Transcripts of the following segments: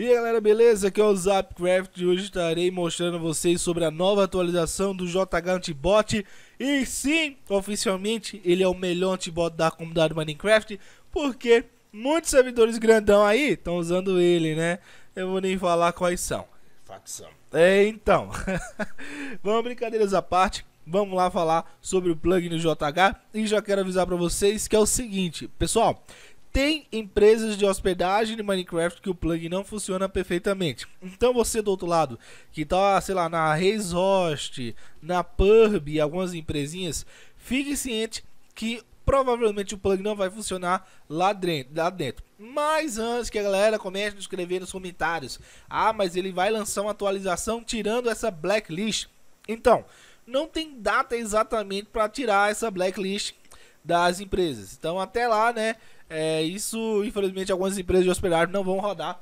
E aí galera, beleza? Aqui é o Zapcraft e hoje estarei mostrando a vocês sobre a nova atualização do JH Antibot. E sim, oficialmente ele é o melhor antibot da comunidade Minecraft, porque muitos servidores grandão aí estão usando ele, né? Eu vou nem falar quais são. Facção. É, então, vamos brincadeiras à parte vamos lá falar sobre o plugin do JH e já quero avisar para vocês que é o seguinte, pessoal, tem empresas de hospedagem de Minecraft que o plugin não funciona perfeitamente. Então você do outro lado, que tá, sei lá, na Reis na Pub, algumas empresinhas, fique ciente que provavelmente o plugin não vai funcionar lá dentro, Mas antes que a galera comece a escrever nos comentários, ah, mas ele vai lançar uma atualização tirando essa blacklist. Então, não tem data exatamente para tirar essa blacklist das empresas. Então, até lá, né? É, isso, infelizmente, algumas empresas de hospedagem não vão rodar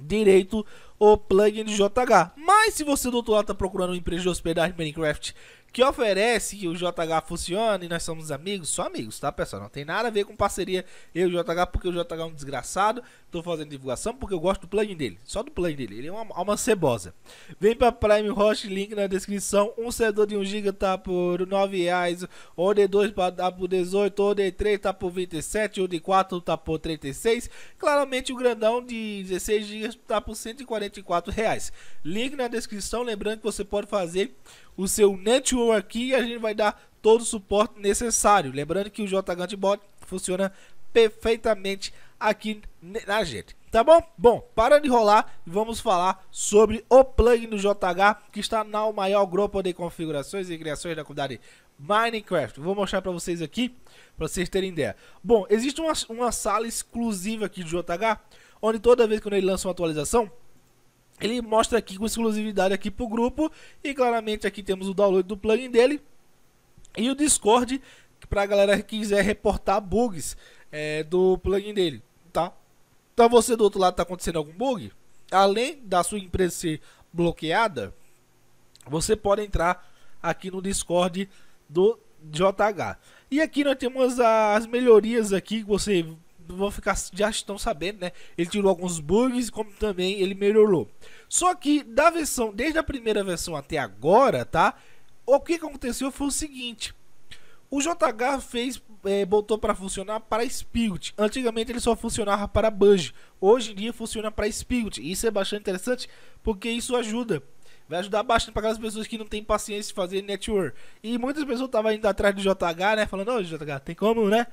direito o plugin de JH. Mas se você do outro lado está procurando uma empresa de hospedagem Minecraft que oferece que o JH funcione, nós somos amigos, só amigos, tá, pessoal? Não tem nada a ver com parceria eu e o JH, porque o JH é um desgraçado, tô fazendo divulgação porque eu gosto do plugin dele, só do plugin dele, ele é uma alma é cebosa. Vem pra Prime Roche, link na descrição, um servidor de 1 GB tá por 9 reais, Ou de 2 tá por 18, Ou de 3 tá por 27, Ou de 4 tá por 36, claramente o grandão de 16 GB tá por 144 reais. Link na descrição, lembrando que você pode fazer o seu network aqui e a gente vai dar todo o suporte necessário. Lembrando que o JGant Bot funciona perfeitamente aqui na gente. Tá bom? Bom, para de rolar e vamos falar sobre o plugin do JH que está na maior grupo de configurações e criações da comunidade Minecraft. Vou mostrar para vocês aqui, para vocês terem ideia. Bom, existe uma, uma sala exclusiva aqui do JH, onde toda vez que ele lança uma atualização, ele mostra aqui com exclusividade aqui para o grupo e claramente aqui temos o download do plugin dele e o Discord para a galera que quiser reportar bugs é, do plugin dele, tá? Então você do outro lado está acontecendo algum bug, além da sua empresa ser bloqueada, você pode entrar aqui no Discord do JH. E aqui nós temos as melhorias aqui que você vão ficar já estão sabendo, né? Ele tirou alguns bugs, como também ele melhorou. Só que da versão, desde a primeira versão até agora, tá? O que aconteceu foi o seguinte: o JH fez, é, botou para funcionar para Spirit. Antigamente ele só funcionava para Bungie. Hoje em dia funciona para Spirit. Isso é bastante interessante porque isso ajuda. Vai ajudar bastante para aquelas pessoas que não têm paciência de fazer network. E muitas pessoas estavam indo atrás do JH, né? Falando, ô oh, JH, tem como, né?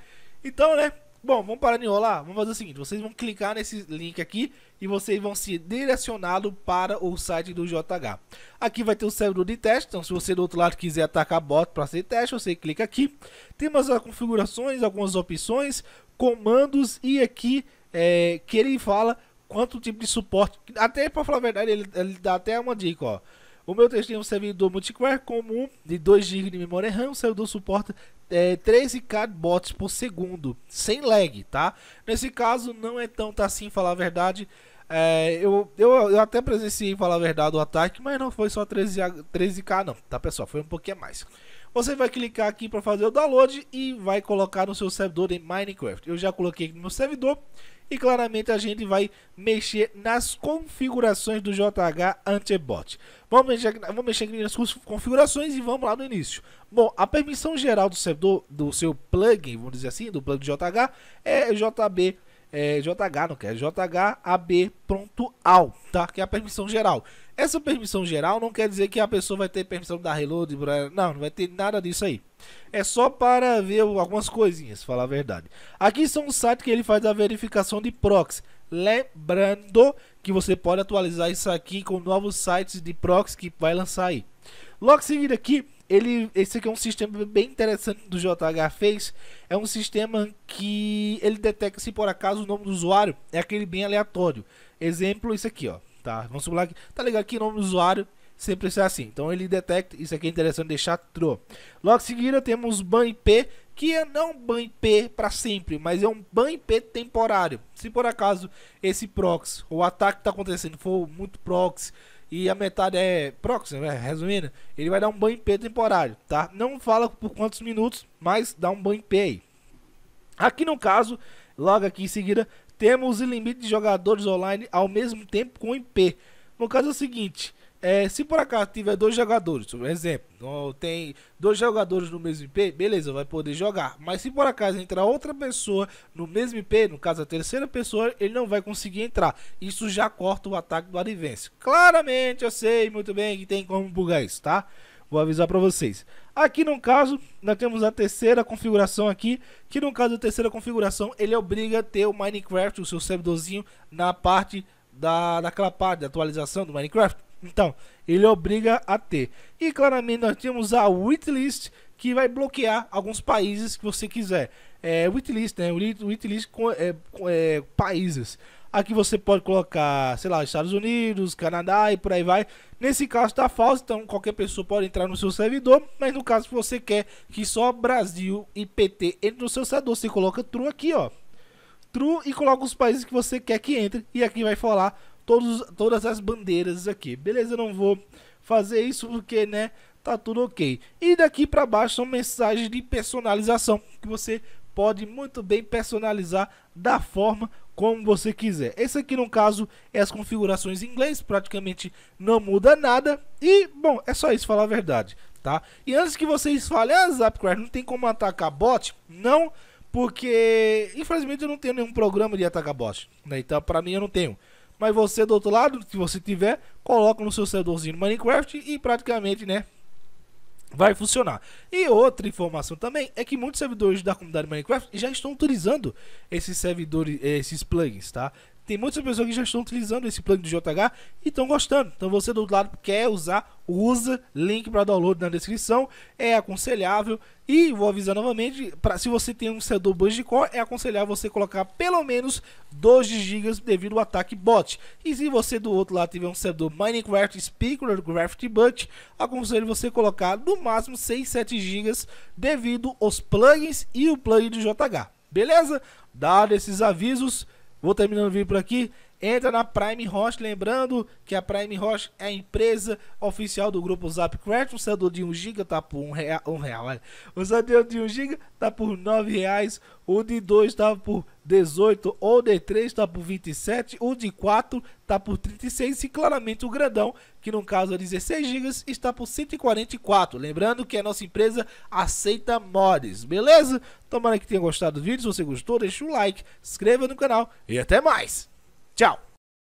Então, né? Bom, vamos parar de enrolar. Vamos fazer o seguinte: vocês vão clicar nesse link aqui e vocês vão ser direcionados para o site do JH. Aqui vai ter o servidor de teste. Então, se você do outro lado quiser atacar a bot para ser teste, você clica aqui. Tem umas configurações, algumas opções, comandos e aqui é, que ele fala quanto tipo de suporte. Até para falar a verdade, ele, ele dá até uma dica: ó. O meu teste tem um servidor multicore comum de 2 GB de memória RAM. O servidor suporta é, 13k bots por segundo, sem lag, tá? Nesse caso não é tanto tá assim, falar a verdade. É, eu, eu, eu até presenciei, falar a verdade, o ataque, mas não foi só 13, 13k não, tá pessoal? Foi um pouquinho mais. Você vai clicar aqui para fazer o download e vai colocar no seu servidor em Minecraft. Eu já coloquei no meu servidor e claramente a gente vai mexer nas configurações do JH Antebot. Vamos mexer, vamos mexer aqui nas configurações e vamos lá no início. Bom, a permissão geral do servidor, do seu plugin, vamos dizer assim, do plugin JH, é JB é, JH, não quer, JHAB.AL, tá? Que é a permissão geral. Essa permissão geral não quer dizer que a pessoa vai ter permissão da reload, não, não vai ter nada disso aí. É só para ver algumas coisinhas, falar a verdade. Aqui são os sites que ele faz a verificação de proxy. Lembrando que você pode atualizar isso aqui com novos sites de proxy que vai lançar aí. Logo em seguida aqui, ele, esse aqui é um sistema bem interessante do JH fez. É um sistema que ele detecta se por acaso o nome do usuário é aquele bem aleatório. Exemplo, isso aqui, ó. Tá, vamos lá. Tá ligado aqui o nome do usuário sempre será é assim. Então ele detecta, isso aqui é interessante deixar true. Logo em seguida temos ban IP, que é não ban IP para sempre, mas é um ban IP temporário. Se por acaso esse proxy, o ataque está acontecendo for muito proxy e a metade é próxima, né? resumindo, ele vai dar um banho em P temporário, tá? Não fala por quantos minutos, mas dá um banho em P aí. Aqui no caso, logo aqui em seguida, temos o limite de jogadores online ao mesmo tempo com IP. No caso é o seguinte, é, se por acaso tiver dois jogadores, por exemplo, tem dois jogadores no mesmo IP, beleza, vai poder jogar. Mas se por acaso entrar outra pessoa no mesmo IP, no caso a terceira pessoa, ele não vai conseguir entrar. Isso já corta o ataque do Arivense. Claramente eu sei muito bem que tem como bugar isso, tá? Vou avisar para vocês. Aqui no caso, nós temos a terceira configuração aqui, que no caso da terceira configuração, ele obriga a ter o Minecraft, o seu servidorzinho, na parte da, daquela parte da atualização do Minecraft. Então, ele obriga a ter. E claramente nós temos a whitelist que vai bloquear alguns países que você quiser. É, whitelist, né? Whitelist com, é, é, países. Aqui você pode colocar, sei lá, Estados Unidos, Canadá e por aí vai. Nesse caso está falso, então qualquer pessoa pode entrar no seu servidor. Mas no caso que você quer que só Brasil e PT entre no seu servidor, você coloca true aqui, ó. True e coloca os países que você quer que entre. E aqui vai falar todos, todas as bandeiras aqui. Beleza, eu não vou fazer isso porque, né, tá tudo ok. E daqui para baixo são mensagens de personalização que você pode muito bem personalizar da forma como você quiser. Esse aqui no caso é as configurações em inglês, praticamente não muda nada. E bom, é só isso falar a verdade, tá? E antes que vocês falem, ah, Zapcraft não tem como atacar bot? Não, porque infelizmente eu não tenho nenhum programa de atacar bot, né? Então para mim eu não tenho. Mas você do outro lado, se você tiver, coloca no seu servidorzinho Minecraft e praticamente, né? vai funcionar. E outra informação também é que muitos servidores da comunidade Minecraft já estão utilizando esses servidores, eh, esses plugins, tá? Tem muitas pessoas que já estão utilizando esse plugin do JH e estão gostando. Então você do outro lado quer usar, usa, link para download na descrição, é aconselhável. E vou avisar novamente, pra, se você tem um servidor Bandicore, é aconselhável você colocar pelo menos 12 GB devido ao ataque bot. E se você do outro lado tiver um servidor Minecraft Speaker Graffiti Bot, aconselho você colocar no máximo 6, 7 GB devido aos plugins e o plugin do JH. Beleza? Dado esses avisos, Vou terminando o vídeo por aqui. Entra na Prime Host, lembrando que a Prime Host é a empresa oficial do grupo Zapcraft. O sanduíche de 1 GB tá por 1 real, 1 real olha. O sanduíche de 1 GB tá por 9 reais, o de 2 tá por 18, o de 3 tá por 27, o de 4 tá por 36 e claramente o grandão, que no caso é 16 GB, está por 144. Lembrando que a nossa empresa aceita mods, beleza? Tomara que tenha gostado do vídeo. Se você gostou, deixa o like, inscreva no canal e até mais! Chao.